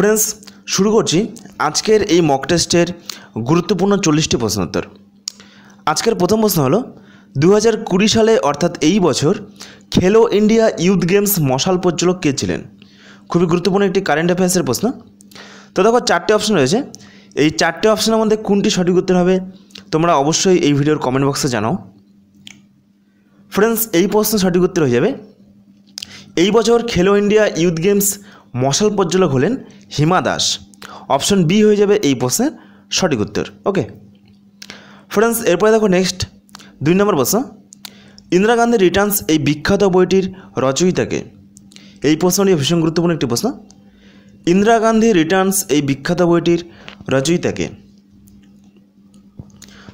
friends শুরু করছি আজকের এই মক টেস্টের গুরুত্বপূর্ণ চল্লিশটি প্রশ্নোত্তর আজকের প্রথম প্রশ্ন হলো দু সালে অর্থাৎ এই বছর খেলো ইন্ডিয়া ইউথ গেমস মশাল প্রচলক কে ছিলেন খুবই গুরুত্বপূর্ণ একটি কারেন্ট অ্যাফেয়ার্সের প্রশ্ন তো দেখো চারটে অপশন রয়েছে এই চারটে অপশনের মধ্যে কোনটি সঠিক উত্তর হবে তোমরা অবশ্যই এই ভিডিওর কমেন্ট বক্সে জানাও ফ্রেন্ডস এই প্রশ্ন সঠিক উত্তর হয়ে যাবে এই বছর খেলো ইন্ডিয়া ইউথ গেমস মশাল পর্যালক হলেন হিমা দাস অপশন বি হয়ে যাবে এই প্রশ্নের সঠিক উত্তর ওকে ফ্রেন্ডস এরপরে দেখো নেক্সট দুই নম্বর প্রশ্ন ইন্দিরা গান্ধী রিটার্নস এই বিখ্যাত বইটির রচয়িতাকে এই প্রশ্নটি ভীষণ গুরুত্বপূর্ণ একটি প্রশ্ন ইন্দিরা গান্ধী রিটার্নস এই বিখ্যাত বইটির রচয়িতাকে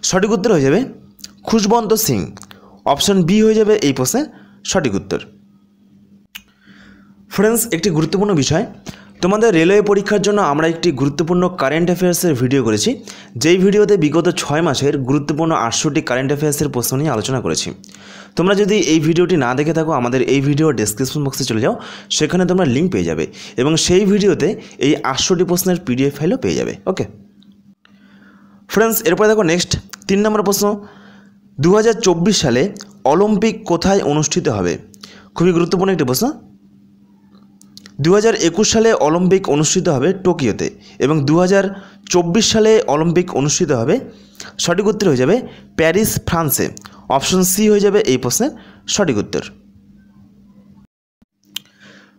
সঠিক উত্তর হয়ে যাবে খুশবন্ত সিং অপশন বি হয়ে যাবে এই প্রশ্নের সঠিক উত্তর ফ্রেন্ডস একটি গুরুত্বপূর্ণ বিষয় তোমাদের রেলওয়ে পরীক্ষার জন্য আমরা একটি গুরুত্বপূর্ণ কারেন্ট অ্যাফেয়ার্সের ভিডিও করেছি যেই ভিডিওতে বিগত ছয় মাসের গুরুত্বপূর্ণ আটশোটি কারেন্ট অ্যাফেয়ার্সের প্রশ্ন নিয়ে আলোচনা করেছি তোমরা যদি এই ভিডিওটি না দেখে থাকো আমাদের এই ভিডিও ডিসক্রিপশন বক্সে চলে যাও সেখানে তোমরা লিঙ্ক পেয়ে যাবে এবং সেই ভিডিওতে এই আটশোটি প্রশ্নের পিডিএফ ফাইলও পেয়ে যাবে ওকে ফ্রেন্ডস এরপরে দেখো নেক্সট তিন নম্বর প্রশ্ন দু সালে অলিম্পিক কোথায় অনুষ্ঠিত হবে খুবই গুরুত্বপূর্ণ একটি প্রশ্ন দু সালে অলিম্পিক অনুষ্ঠিত হবে টোকিওতে এবং দু সালে অলিম্পিক অনুষ্ঠিত হবে সঠিক উত্তর হয়ে যাবে প্যারিস ফ্রান্সে অপশন সি হয়ে যাবে এই প্রশ্নের সঠিক উত্তর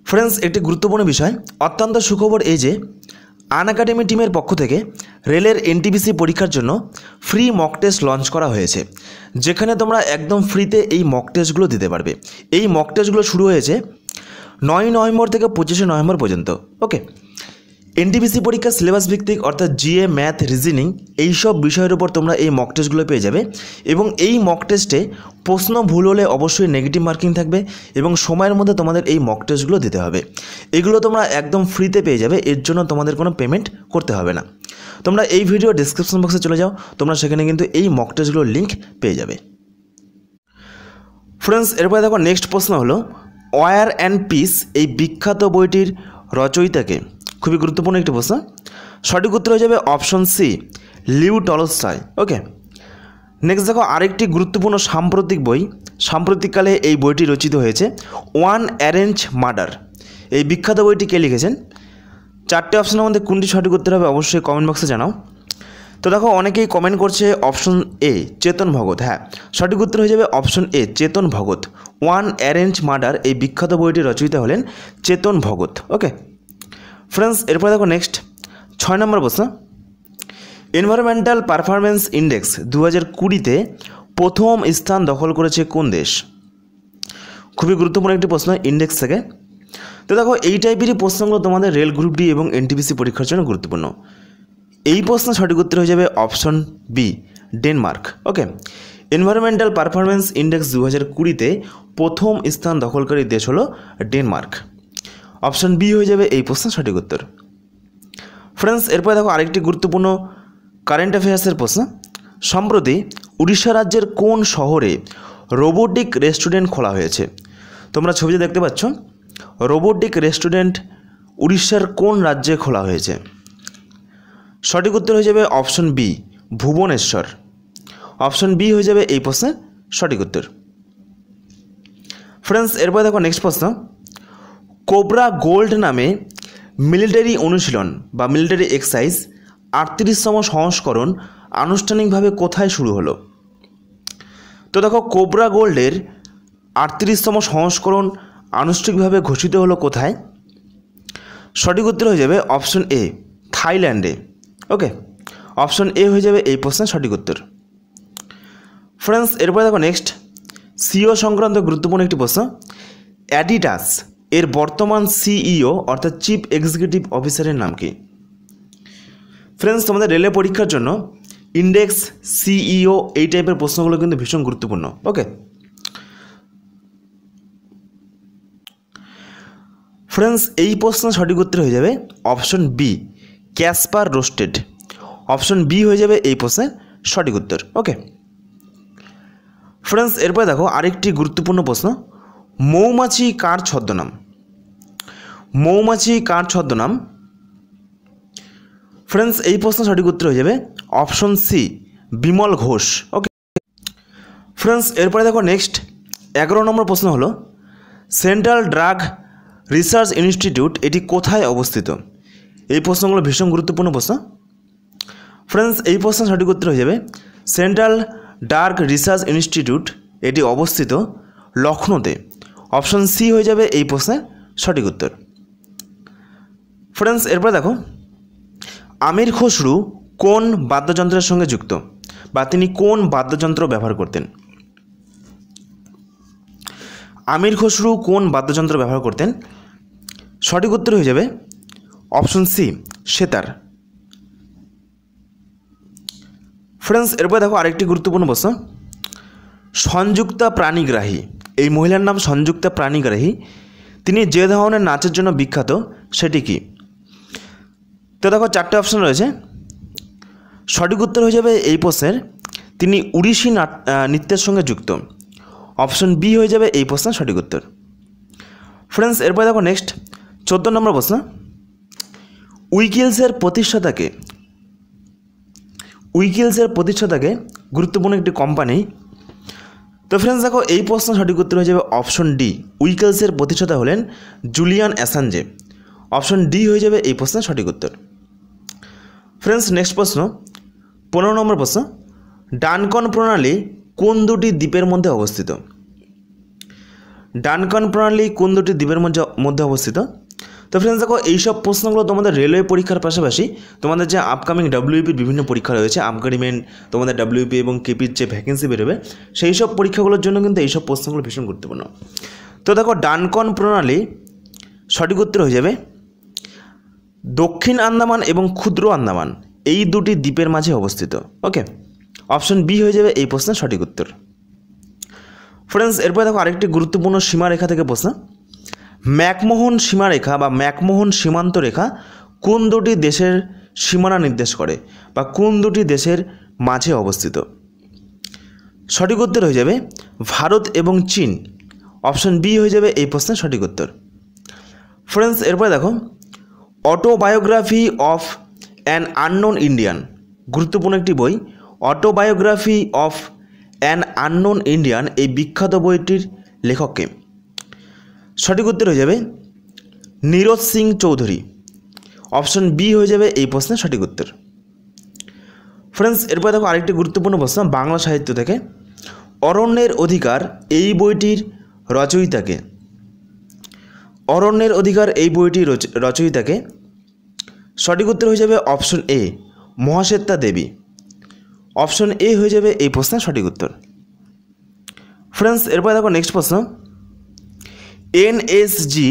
ফ্রেন্ডস একটি গুরুত্বপূর্ণ বিষয় অত্যন্ত সুখবর এই যে আন একাডেমি টিমের পক্ষ থেকে রেলের এনটিবিসি পরীক্ষার জন্য ফ্রি মক টেস্ট লঞ্চ করা হয়েছে যেখানে তোমরা একদম ফ্রিতে এই মক টেস্টগুলো দিতে পারবে এই মক টেস্টগুলো শুরু হয়েছে নয় নভেম্বর থেকে পঁচিশে নভেম্বর পর্যন্ত ওকে এনটিপিসি পরীক্ষার সিলেবাস ভিত্তিক অর্থাৎ জিএ ম্যাথ রিজনিং এইসব বিষয়ের উপর তোমরা এই মক টেস্টগুলো পেয়ে যাবে এবং এই মক টেস্টে প্রশ্ন ভুল হলে অবশ্যই নেগেটিভ মার্কিং থাকবে এবং সময়ের মধ্যে তোমাদের এই মক টেস্টগুলো দিতে হবে এগুলো তোমরা একদম ফ্রিতে পেয়ে যাবে এর জন্য তোমাদের কোনো পেমেন্ট করতে হবে না তোমরা এই ভিডিও ডিসক্রিপশন বক্সে চলে যাও তোমরা সেখানে কিন্তু এই মক টেস্টগুলোর লিঙ্ক পেয়ে যাবে ফ্রেন্ডস এরপরে দেখো নেক্সট প্রশ্ন হলো ওয়ার অ্যান্ড পিস এই বিখ্যাত বইটির রচয়িতাকে খুবই গুরুত্বপূর্ণ একটি প্রশ্ন সঠিক উত্তর হয়ে যাবে option C Leo Tolstoy okay next দেখো আরেকটি গুরুত্বপূর্ণ সাম্প্রতিক বই সাম্প্রতিককালে এই বইটি রচিত হয়েছে ওয়ান অ্যারেঞ্জ মার্ডার এই বিখ্যাত বইটি কে লিখেছেন চারটে অপশনের মধ্যে কোনটি সঠিক উত্তর হবে অবশ্যই কমেন্ট বক্সে জানাও তো দেখো অনেকেই কমেন্ট করছে অপশন এ চেতন ভগত হ্যাঁ সঠিক উত্তর হয়ে যাবে option A Chetan Bhagat one arrange murder এই বিখ্যাত বইটি রচয়িতা হলেন চেতন ভগত ওকে ফ্রেন্ডস এরপরে দেখো নেক্সট ছয় নম্বর প্রশ্ন এনভায়রনমেন্টাল পারফরমেন্স ইন্ডেক্স দু হাজার কুড়িতে প্রথম স্থান দখল করেছে কোন দেশ খুবই গুরুত্বপূর্ণ একটি প্রশ্ন ইন্ডেক্স থেকে তো দেখো এই টাইপেরই প্রশ্নগুলো তোমাদের রেল গ্রুপ ডি এবং এনটিপিসি পরীক্ষার জন্য গুরুত্বপূর্ণ এই প্রশ্ন সঠিক উত্তর হয়ে যাবে option B Denmark okay environmental performance index দু হাজার কুড়িতে প্রথম স্থান দখলকারী দেশ হলো ডেনমার্ক অপশন বি হয়ে যাবে এই প্রশ্ন সঠিক উত্তর ফ্রেন্ডস এরপরে দেখো আরেকটি গুরুত্বপূর্ণ কারেন্ট অ্যাফেয়ার্সের প্রশ্ন সম্প্রতি উড়িষ্যা রাজ্যের কোন শহরে রোবোটিক রেস্টুরেন্ট খোলা হয়েছে তোমরা ছবিতে দেখতে পাচ্ছ রোবোটিক রেস্টুরেন্ট উড়িষ্যার কোন রাজ্যে খোলা হয়েছে সঠিক উত্তর হয়ে যাবে option B Bhubaneswar option B হয়ে যাবে এই প্রশ্নের সঠিক উত্তর ফ্রেন্ডস এরপরে দেখো নেক্সট প্রশ্ন কোবরা গোল্ড নামে মিলিটারি অনুশীলন বা মিলিটারি এক্সারসাইজ আটত্রিশতম সংস্করণ আনুষ্ঠানিকভাবে কোথায় শুরু হলো তো দেখো কোবরা গোল্ডের আটত্রিশতম সংস্করণ আনুষ্ঠানিকভাবে ঘোষিত হলো কোথায় সঠিক উত্তর হয়ে যাবে অপশন এ থাইল্যান্ডে ওকে অপশন এ হয়ে যাবে এই প্রশ্নের সঠিক উত্তর ফ্রেন্ডস এরপরে দেখো নেক্সট সিও e সংক্রান্ত গুরুত্বপূর্ণ একটি প্রশ্ন অ্যাডিডাস এর বর্তমান সিইও e অর্থাৎ চিফ এক্সিকিউটিভ অফিসারের নাম কি ফ্রেন্ডস তোমাদের রেলে পরীক্ষার জন্য ইন্ডেক্স সিইও e এই টাইপের প্রশ্নগুলো কিন্তু ভীষণ গুরুত্বপূর্ণ ওকে ফ্রেন্ডস এই প্রশ্ন সঠিক উত্তর হয়ে যাবে option B Kasper Rorsted option B হয়ে যাবে এই প্রশ্নের সঠিক উত্তর ওকে ফ্রেন্ডস এরপরে দেখো আরেকটি গুরুত্বপূর্ণ প্রশ্ন মৌমাছি কার ছদ্মনাম মৌমাছি কার ছদ্মনাম ফ্রেন্ডস এই প্রশ্ন সঠিক উত্তর হয়ে যাবে option C Bimal Ghosh okay friends এরপরে দেখো নেক্সট এগারো নম্বর প্রশ্ন হলো সেন্ট্রাল ড্রাগ রিসার্চ ইনস্টিটিউট এটি কোথায় অবস্থিত এই প্রশ্নগুলো ভীষণ গুরুত্বপূর্ণ প্রশ্ন ফ্রেন্ডস এই প্রশ্ন সঠিক উত্তর হয়ে যাবে সেন্ট্রাল ডার্ক রিসার্চ ইনস্টিটিউট এটি অবস্থিত লখনৌতে অপশন সি হয়ে যাবে এই প্রশ্নের সঠিক উত্তর ফ্রেন্ডস এরপরে দেখো আমির খসরু কোন বাদ্যযন্ত্রের সঙ্গে যুক্ত বা তিনি কোন বাদ্যযন্ত্র ব্যবহার করতেন আমির খসরু কোন বাদ্যযন্ত্র ব্যবহার করতেন সঠিক উত্তর হয়ে যাবে অপশন সি সেতার ফ্রেন্ডস এরপর দেখো আরেকটি গুরুত্বপূর্ণ প্রশ্ন সংযুক্তা প্রাণীগ্রাহী এই মহিলার নাম সংযুক্তা প্রাণীগ্রাহী তিনি যে ধরনের নাচের জন্য বিখ্যাত সেটি কি তো দেখো চারটে অপশন রয়েছে সঠিক উত্তর হয়ে যাবে এই প্রশ্নের তিনি উড়িষি নৃত্যের সঙ্গে যুক্ত অপশন বি হয়ে যাবে এই প্রশ্নের সঠিক উত্তর ফ্রেন্ডস এরপর দেখো নেক্সট চোদ্দ নম্বর প্রশ্ন উইকিলসের প্রতিষ্ঠাতাকে উইকিলসের প্রতিষ্ঠাতাকে গুরুত্বপূর্ণ একটি কোম্পানি তো ফ্রেন্ডস দেখো এই প্রশ্ন সঠিক উত্তর হয়ে যাবে অপশন ডি উইকেলসের প্রতিষ্ঠাতা হলেন জুলিয়ান অ্যাসানজে অপশন ডি হয়ে যাবে এই প্রশ্নের সঠিক উত্তর ফ্রেন্ডস নেক্সট প্রশ্ন পনেরো নম্বর প্রশ্ন ডানকন প্রণালী কোন দুটি দ্বীপের মধ্যে অবস্থিত ডানকন প্রণালী কোন দুটি দ্বীপের মধ্যে অবস্থিত তো ফ্রেন্ডস দেখো এইসব প্রশ্নগুলো তোমাদের রেলওয়ে পরীক্ষার পাশাপাশি তোমাদের যে আপকামিং ডাব্লিউপির e বিভিন্ন পরীক্ষা রয়েছে আপকামিমেন্ট তোমাদের ডাব্লিউপি e এবং কেপির যে ভ্যাকেন্সি বেরোবে সেই সব পরীক্ষাগুলোর জন্য কিন্তু এইসব প্রশ্নগুলো ভীষণ গুরুত্বপূর্ণ তো দেখো ডানকন প্রণালী সঠিক উত্তর হয়ে যাবে দক্ষিণ আন্দামান এবং ক্ষুদ্র আন্দামান এই দুটি দ্বীপের মাঝে অবস্থিত ওকে অপশন বি হয়ে যাবে এই প্রশ্নের সঠিক উত্তর ফ্রেন্ডস এরপরে দেখো আরেকটি গুরুত্বপূর্ণ সীমারেখা থেকে প্রশ্ন ম্যাকমোহন সীমারেখা বা ম্যাকমোহন সীমান্ত রেখা কোন দুটি দেশের সীমানা নির্দেশ করে বা কোন দুটি দেশের মাঝে অবস্থিত সঠিক উত্তর হয়ে যাবে ভারত এবং চীন অপশন বি হয়ে যাবে এই প্রশ্নের সঠিক উত্তর ফ্রেন্ডস এরপরে দেখো autobiography of an unknown Indian গুরুত্বপূর্ণ একটি বই autobiography of an unknown Indian এই বিখ্যাত বইটির লেখককে সঠিক উত্তর হয়ে যাবে নীরজ সিং চৌধুরী অপশন বি হয়ে যাবে এই প্রশ্নের সঠিক উত্তর ফ্রেন্ডস এরপর দেখো আরেকটি গুরুত্বপূর্ণ প্রশ্ন বাংলা সাহিত্য থেকে অরণ্যের অধিকার এই বইটির রচয়িতাকে অরণ্যের অধিকার এই বইটির রচয়িতাকে সঠিক উত্তর হয়ে যাবে option A Mahasweta Devi option A হয়ে যাবে এই প্রশ্নের সঠিক উত্তর ফ্রেন্ডস এরপর দেখো নেক্সট প্রশ্ন এনএসজি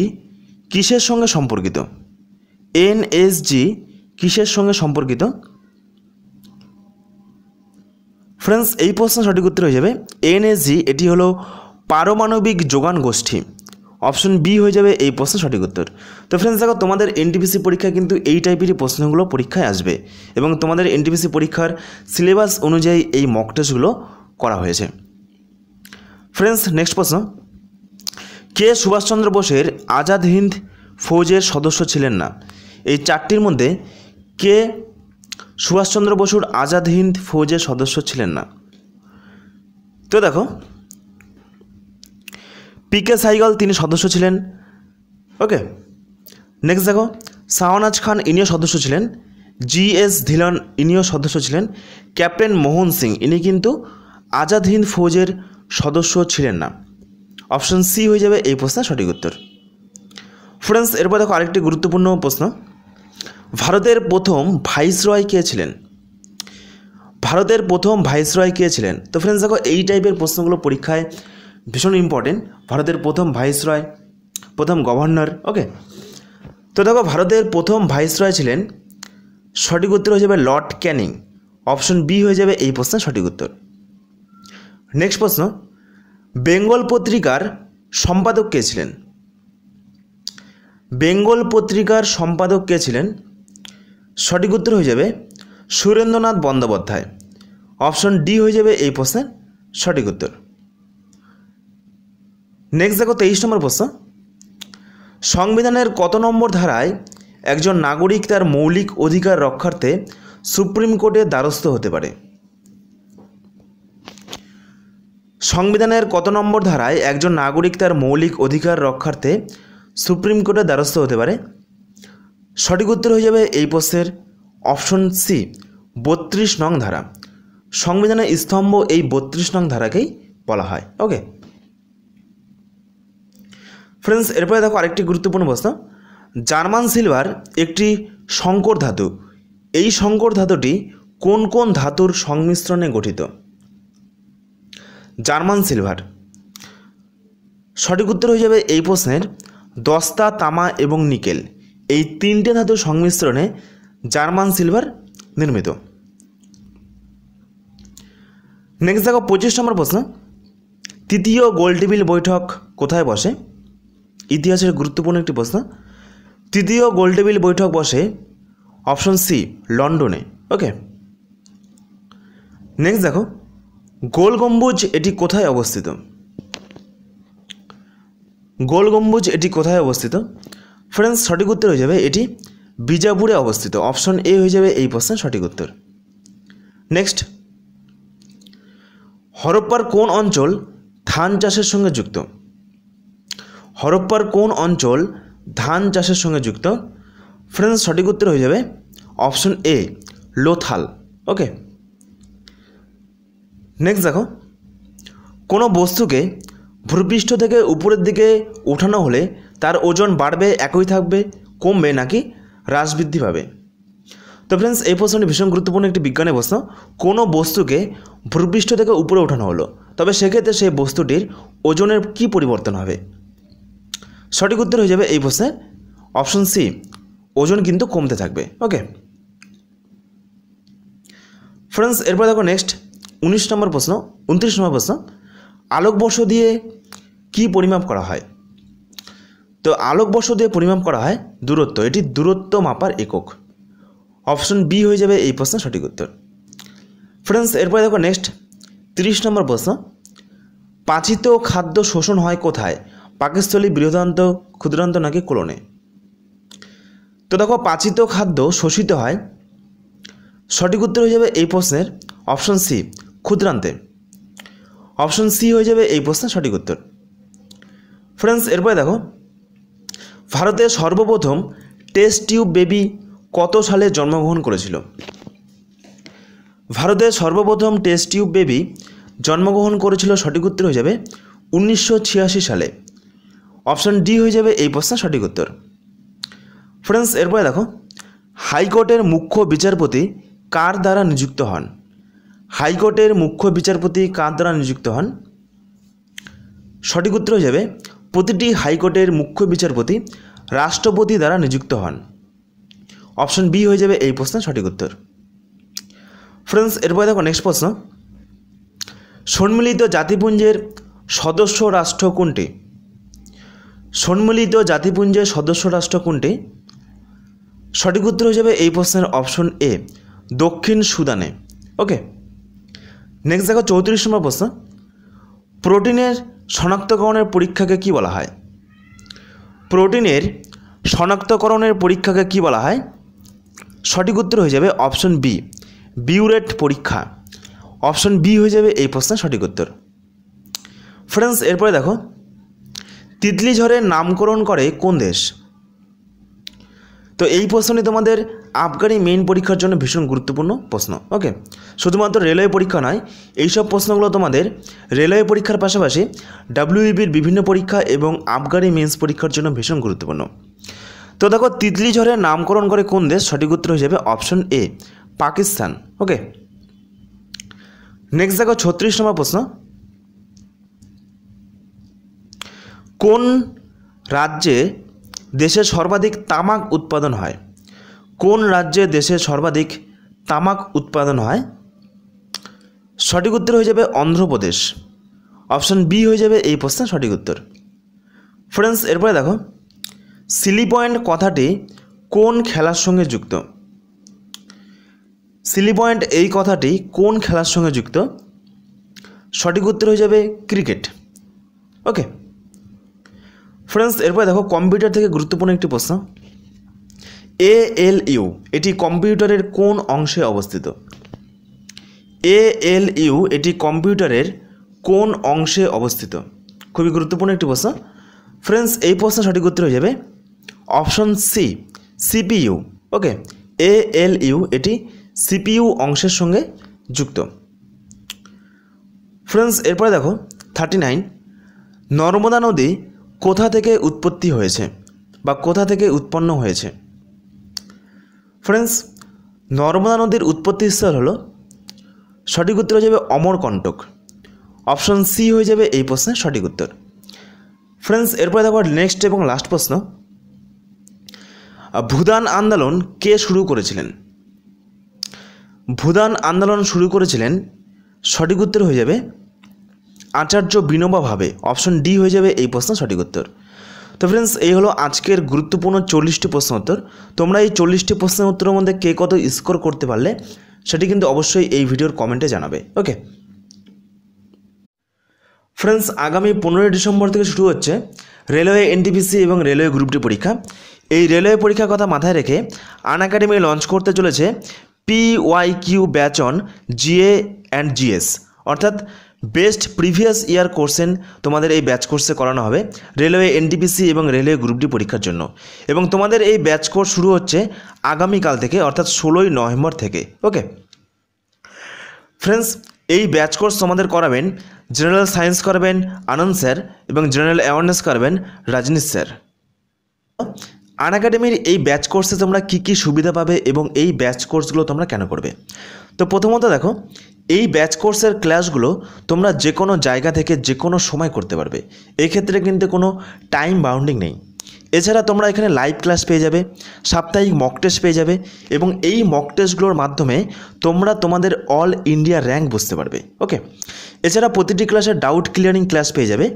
কিসের সঙ্গে সম্পর্কিত এনএসজি কিসের সঙ্গে সম্পর্কিত ফ্রেন্ডস এই প্রশ্ন সঠিক উত্তর হয়ে যাবে এনএসজি এটি হলো পারমাণবিক যোগান গোষ্ঠী অপশন বি হয়ে যাবে এই প্রশ্ন সঠিক উত্তর তো ফ্রেন্ডস দেখো তোমাদের এনটিপিসি পরীক্ষায় কিন্তু এই টাইপেরই প্রশ্নগুলো পরীক্ষায় আসবে এবং তোমাদের এনটিপিসি পরীক্ষার সিলেবাস অনুযায়ী এই মক টেস্টগুলো করা হয়েছে ফ্রেন্ডস নেক্সট প্রশ্ন কে সুভাষচন্দ্র বোসের আজাদ হিন্দ ফৌজের সদস্য ছিলেন না এই চারটির মধ্যে কে সুভাষচন্দ্র বসুর আজাদ হিন্দ ফৌজের সদস্য ছিলেন না তো দেখো পি কে সাইগল তিনি সদস্য ছিলেন ওকে নেক্সট দেখো শাহনাজ খান ইনিও সদস্য ছিলেন জি এস ধিলন ইনিও সদস্য ছিলেন ক্যাপ্টেন মোহন সিং ইনি কিন্তু আজাদ হিন্দ ফৌজের সদস্য ছিলেন না অপশন সি হয়ে যাবে এই প্রশ্নের সঠিক উত্তর ফ্রেন্ডস এরপর দেখো আরেকটি গুরুত্বপূর্ণ প্রশ্ন ভারতের প্রথম ভাইসরয় কে ছিলেন ভারতের প্রথম ভাইসরয় কে ছিলেন তো ফ্রেন্ডস দেখো এই টাইপের প্রশ্নগুলো পরীক্ষায় ভীষণ ইম্পর্টেন্ট ভারতের প্রথম ভাইসরয় প্রথম গভর্নর ওকে তো দেখো ভারতের প্রথম ভাইসরয় ছিলেন সঠিক উত্তর হয়ে যাবে লর্ড ক্যানিং অপশন বি হয়ে যাবে এই প্রশ্নের সঠিক উত্তর নেক্সট প্রশ্ন বেঙ্গল পত্রিকার সম্পাদক কে ছিলেন বেঙ্গল পত্রিকার সম্পাদক কে ছিলেন সঠিক উত্তর হয়ে যাবে সুরেন্দ্রনাথ বন্দ্যোপাধ্যায় অপশন ডি হয়ে যাবে এই প্রশ্নের সঠিক উত্তর নেক্সট দেখো তেইশ নম্বর প্রশ্ন সংবিধানের কত নম্বর ধারায় একজন নাগরিক তার মৌলিক অধিকার রক্ষার্থে সুপ্রিম কোর্টে দ্বারস্থ হতে পারে সংবিধানের কত নম্বর ধারায় একজন নাগরিক তার মৌলিক অধিকার রক্ষার্থে সুপ্রিম কোর্টের দ্বারস্থ হতে পারে সঠিক উত্তর হয়ে যাবে এই প্রশ্নের অপশন সি বত্রিশ নং ধারা সংবিধানের স্তম্ভ এই বত্রিশ নং ধারাকেই বলা হয় ওকে ফ্রেন্ডস এরপরে দেখো আরেকটি গুরুত্বপূর্ণ প্রশ্ন জার্মান সিলভার একটি সংকর ধাতু এই সংকর ধাতুটি কোন কোন ধাতুর সংমিশ্রণে গঠিত জার্মান সিলভার সঠিক উত্তর হয়ে যাবে এই প্রশ্নের দস্তা তামা এবং নিকেল এই তিনটে ধাতুর সংমিশ্রণে জার্মান সিলভার নির্মিত নেক্সট দেখো পঁচিশ নম্বর প্রশ্ন তৃতীয় গোলটেবিল বৈঠক কোথায় বসে ইতিহাসের গুরুত্বপূর্ণ একটি প্রশ্ন তৃতীয় গোলটেবিল বৈঠক বসে অপশন সি লন্ডনে ওকে নেক্সট দেখো গোল গম্বুজ এটি কোথায় অবস্থিত গোল গম্বুজ এটি কোথায় অবস্থিত ফ্রেন্ডস সঠিক উত্তর হয়ে যাবে এটি বিজাপুরে অবস্থিত অপশন এ হয়ে যাবে এই প্রশ্নের সঠিক উত্তর নেক্সট হরপ্পার কোন অঞ্চল ধান চাষের সঙ্গে যুক্ত হরপ্পার কোন অঞ্চল ধান চাষের সঙ্গে যুক্ত ফ্রেন্ডস সঠিক উত্তর হয়ে যাবে option A Lothal okay next দেখো কোনো বস্তুকে ভূপৃষ্ঠ থেকে উপরের দিকে ওঠানো হলে তার ওজন বাড়বে একই থাকবে কমবে নাকি হ্রাস বৃদ্ধি পাবে তো ফ্রেন্ডস এই প্রশ্নটি ভীষণ গুরুত্বপূর্ণ একটি বিজ্ঞানের প্রশ্ন কোনো বস্তুকে ভূপৃষ্ঠ থেকে উপরে ওঠানো হলো তবে সেক্ষেত্রে সেই বস্তুটির ওজনের কি পরিবর্তন হবে সঠিক উত্তর হয়ে যাবে এই প্রশ্নে অপশন সি ওজন কিন্তু কমতে থাকবে ওকে ফ্রেন্ডস এরপর দেখো নেক্সট উনিশ নম্বর প্রশ্ন উনত্রিশ নম্বর প্রশ্ন আলোকবর্ষ দিয়ে কি পরিমাপ করা হয় তো আলোকবর্ষ দিয়ে পরিমাপ করা হয় দূরত্ব এটি দূরত্ব মাপার একক অপশন বি হয়ে যাবে এই প্রশ্ন সঠিক উত্তর ফ্রেন্ডস এরপরে দেখো নেক্সট তিরিশ নম্বর প্রশ্ন পাচিত খাদ্য শোষণ হয় কোথায় পাকিস্তলি বৃহদান্ত ক্ষুদ্রান্ত নাকি কোলনে তো দেখো পাচিত খাদ্য শোষিত হয় সঠিক উত্তর হয়ে যাবে এই প্রশ্নের অপশন সি ক্ষুদ্রান্তে অপশন সি হয়ে যাবে এই প্রশ্নের সঠিক উত্তর ফ্রেন্ডস এরপরে দেখো ভারতে সর্বপ্রথম টেস্ট টিউব বেবি কত সালে জন্মগ্রহণ করেছিল ভারতের সর্বপ্রথম টেস্ট টিউব বেবি জন্মগ্রহণ করেছিল সঠিক উত্তর হয়ে যাবে উনিশশো সালে অপশন ডি হয়ে যাবে এই প্রশ্নের সঠিক উত্তর ফ্রেন্ডস এরপরে দেখো হাইকোর্টের মুখ্য বিচারপতি কার দ্বারা নিযুক্ত হন হাইকোর্টের মুখ্য বিচারপতি কার দ্বারা নিযুক্ত হন সঠিক উত্তর হয়ে যাবে প্রতিটি হাইকোর্টের মুখ্য বিচারপতি রাষ্ট্রপতি দ্বারা নিযুক্ত হন অপশন বি হয়ে যাবে এই প্রশ্নের সঠিক উত্তর ফ্রেন্ডস এরপরে দেখো নেক্সট প্রশ্ন সম্মিলিত জাতিপুঞ্জের সদস্য রাষ্ট্র কোনটি সম্মিলিত জাতিপুঞ্জের সদস্য রাষ্ট্র কোনটি সঠিক উত্তর হয়ে যাবে এই প্রশ্নের অপশন এ দক্ষিণ সুদানে ওকে নেক্সট দেখো চৌত্রিশ নম্বর প্রশ্ন প্রোটিনের শনাক্তকরণের পরীক্ষাকে কি বলা হয় প্রোটিনের শনাক্তকরণের পরীক্ষাকে কি বলা হয় সঠিক উত্তর হয়ে যাবে অপশন বি বিউরেট পরীক্ষা অপশন বি হয়ে যাবে এই প্রশ্নের সঠিক উত্তর ফ্রেন্ডস এরপরে দেখো তিতলি ঝড়ের নামকরণ করে কোন দেশ তো এই প্রশ্নটি তোমাদের আবগারি মেইন পরীক্ষার জন্য ভীষণ গুরুত্বপূর্ণ প্রশ্ন ওকে শুধুমাত্র রেলওয়ে পরীক্ষা নয় এইসব প্রশ্নগুলো তোমাদের রেলওয়ে পরীক্ষার পাশাপাশি ডাব্লিউবির e বিভিন্ন পরীক্ষা এবং আবগারি মেন্স পরীক্ষার জন্য ভীষণ গুরুত্বপূর্ণ তো দেখো তিতলি ঝড়ের নামকরণ করে কোন দেশ সঠিক উত্তর হিসেবে option A Pakistan okay next দেখো ছত্রিশ নম্বর প্রশ্ন কোন রাজ্যে দেশে সর্বাধিক তামাক উৎপাদন হয় কোন রাজ্যে দেশে সর্বাধিক তামাক উৎপাদন হয় সঠিক উত্তর হয়ে যাবে অন্ধ্রপ্রদেশ অপশন বি হয়ে যাবে এই প্রশ্নের সঠিক উত্তর ফ্রেন্ডস এরপরে দেখো সিলি পয়েন্ট কথাটি কোন খেলার সঙ্গে যুক্ত সিলি পয়েন্ট এই কথাটি কোন খেলার সঙ্গে যুক্ত সঠিক উত্তর হয়ে যাবে ক্রিকেট ওকে ফ্রেন্ডস এরপর দেখো কম্পিউটার থেকে গুরুত্বপূর্ণ একটি প্রশ্ন এ এল ইউ এটি কম্পিউটারের কোন অংশে অবস্থিত এ এল ইউ এটি কম্পিউটারের কোন অংশে অবস্থিত খুবই গুরুত্বপূর্ণ একটি প্রশ্ন ফ্রেন্ডস এই প্রশ্ন সঠিক উত্তর হয়ে যাবে option C CPU okay A L U এটি সিপিইউ অংশের সঙ্গে যুক্ত ফ্রেন্ডস এরপরে দেখো থার্টি নাইন নর্মদা নদী কোথা থেকে উৎপত্তি হয়েছে বা কোথা থেকে উৎপন্ন হয়েছে ফ্রেন্ডস নর্মদা নদীর উৎপত্তিস্থল হলো সঠিক উত্তর হয়ে যাবে অমরকণ্টক অপশন সি হয়ে যাবে এই প্রশ্নের সঠিক উত্তর ফ্রেন্ডস এরপরে দেখো নেক্সট এবং লাস্ট প্রশ্ন ভুদান আন্দোলন কে শুরু করেছিলেন ভুদান আন্দোলন শুরু করেছিলেন সঠিক উত্তর হয়ে যাবে আচার্য বিনোবা ভাবে অপশন ডি হয়ে যাবে এই প্রশ্ন সঠিক উত্তর তো ফ্রেন্ডস এই হলো আজকের গুরুত্বপূর্ণ চল্লিশটি প্রশ্ন উত্তর তোমরা এই চল্লিশটি প্রশ্নের উত্তরের মধ্যে কে কত স্কোর করতে পারলে সেটি কিন্তু অবশ্যই এই ভিডিওর কমেন্টে জানাবে ওকে ফ্রেন্ডস আগামী পনেরোই ডিসেম্বর থেকে শুরু হচ্ছে রেলওয়ে এনটিপিসি এবং রেলওয়ে গ্রুপটি পরীক্ষা এই রেলওয়ে পরীক্ষার কথা মাথায় রেখে আন একাডেমি লঞ্চ করতে চলেছে P Y Q batch on GA and GS অর্থাৎ বেস্ট প্রিভিয়াস ইয়ার কোর্সেন তোমাদের এই ব্যাচ কোর্সে করানো হবে রেলওয়ে এনটিপিসি এবং রেলওয়ে গ্রুপ ডি পরীক্ষার জন্য এবং তোমাদের এই ব্যাচ কোর্স শুরু হচ্ছে আগামীকাল থেকে অর্থাৎ ষোলোই নভেম্বর থেকে ওকে ফ্রেন্ডস এই ব্যাচ কোর্স তোমাদের করাবেন জেনারেল সায়েন্স করবেন আনন্দ স্যার এবং জেনারেল অ্যাওয়ারনেস করবেন রাজনীশ স্যার আন একাডেমির এই ব্যাচ কোর্সে তোমরা কী কী সুবিধা পাবে এবং এই ব্যাচ কোর্সগুলো তোমরা কেন করবে তো প্রথমত দেখো এই ব্যাচ কোর্সের ক্লাসগুলো তোমরা যে কোনো জায়গা থেকে যে কোনো সময় করতে পারবে এক্ষেত্রে কিন্তু কোনো টাইম বাউন্ডিং নেই এছাড়া তোমরা এখানে লাইভ ক্লাস পেয়ে যাবে সাপ্তাহিক মক টেস্ট পেয়ে যাবে এবং এই মক টেস্টগুলোর মাধ্যমে তোমরা তোমাদের অল ইন্ডিয়া র্যাঙ্ক বুঝতে পারবে ওকে এছাড়া প্রতিটি ক্লাসের ডাউট ক্লিয়ারিং ক্লাস পেয়ে যাবে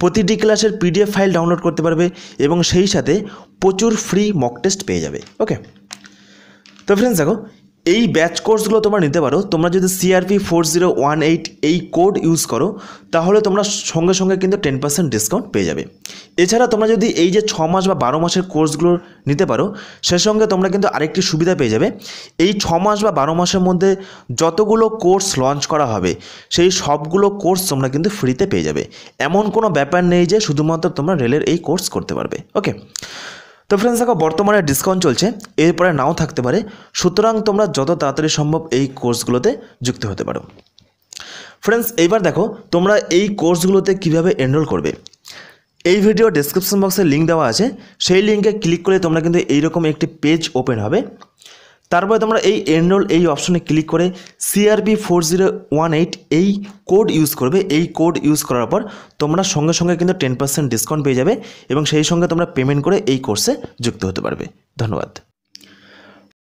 প্রতিটি ক্লাসের পিডিএফ ফাইল ডাউনলোড করতে পারবে এবং সেই সাথে প্রচুর ফ্রি মক টেস্ট পেয়ে যাবে ওকে তো ফ্রেন্ডস দেখো এই ব্যাচ কোর্সগুলো তোমরা নিতে পারো তোমরা যদি CRP four zero one eight এই কোড ইউজ করো তাহলে তোমরা সঙ্গে সঙ্গে কিন্তু টেন পার্সেন্ট ডিসকাউন্ট পেয়ে যাবে এছাড়া তোমরা যদি এই যে ছ মাস বা বারো মাসের কোর্সগুলো নিতে পারো সে সঙ্গে তোমরা কিন্তু আরেকটি সুবিধা পেয়ে যাবে এই ছ মাস বা বারো মাসের মধ্যে যতগুলো কোর্স লঞ্চ করা হবে সেই সবগুলো কোর্স তোমরা কিন্তু ফ্রিতে পেয়ে যাবে এমন কোনো ব্যাপার নেই যে শুধুমাত্র তোমরা রেলের এই কোর্স করতে পারবে ওকে তো ফ্রেন্ডস দেখো বর্তমানে ডিসকাউন্ট চলছে এরপরে নাও থাকতে পারে সুতরাং তোমরা যত তাড়াতাড়ি সম্ভব এই কোর্সগুলোতে যুক্ত হতে পারো ফ্রেন্ডস এইবার দেখো তোমরা এই কোর্সগুলোতে কিভাবে এনরোল করবে এই ভিডিও ডেসক্রিপশন বক্সে লিঙ্ক দেওয়া আছে সেই লিঙ্কে ক্লিক করে তোমরা কিন্তু এইরকম একটি পেজ ওপেন হবে তারপরে তোমরা এই এনরোল এই অপশনে ক্লিক করে CRB four zero one eight এই কোড ইউজ করবে এই কোড ইউজ করার পর তোমরা সঙ্গে সঙ্গে কিন্তু টেন পার্সেন্ট ডিসকাউন্ট পেয়ে যাবে এবং সেই সঙ্গে তোমরা পেমেন্ট করে এই কোর্সে যুক্ত হতে পারবে ধন্যবাদ